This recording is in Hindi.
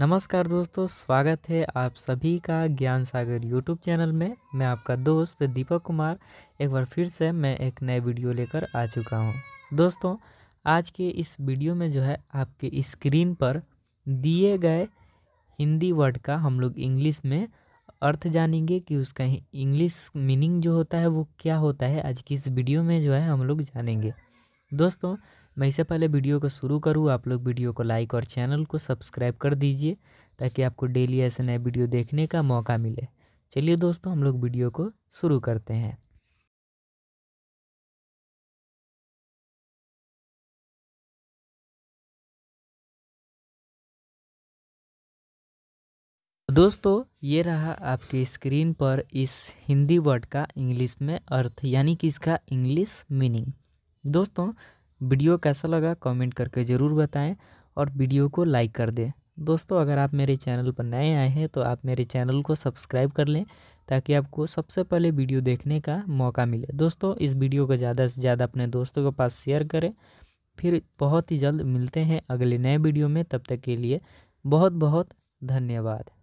नमस्कार दोस्तों स्वागत है आप सभी का ज्ञान सागर यूट्यूब चैनल में मैं आपका दोस्त दीपक कुमार एक बार फिर से मैं एक नए वीडियो लेकर आ चुका हूँ दोस्तों आज के इस वीडियो में जो है आपके स्क्रीन पर दिए गए हिंदी वर्ड का हम लोग इंग्लिश में अर्थ जानेंगे कि उसका इंग्लिश मीनिंग जो होता है वो क्या होता है आज की इस वीडियो में जो है हम लोग जानेंगे दोस्तों मैं इससे पहले वीडियो को शुरू करूँ आप लोग वीडियो को लाइक और चैनल को सब्सक्राइब कर दीजिए ताकि आपको डेली ऐसे नए वीडियो देखने का मौका मिले चलिए दोस्तों हम लोग वीडियो को शुरू करते हैं दोस्तों ये रहा आपके स्क्रीन पर इस हिंदी वर्ड का इंग्लिश में अर्थ यानी कि इसका इंग्लिश मीनिंग दोस्तों वीडियो कैसा लगा कमेंट करके ज़रूर बताएं और वीडियो को लाइक कर दें दोस्तों अगर आप मेरे चैनल पर नए आए हैं तो आप मेरे चैनल को सब्सक्राइब कर लें ताकि आपको सबसे पहले वीडियो देखने का मौका मिले दोस्तों इस वीडियो को ज़्यादा से ज़्यादा अपने दोस्तों के पास शेयर करें फिर बहुत ही जल्द मिलते हैं अगले नए वीडियो में तब तक के लिए बहुत बहुत धन्यवाद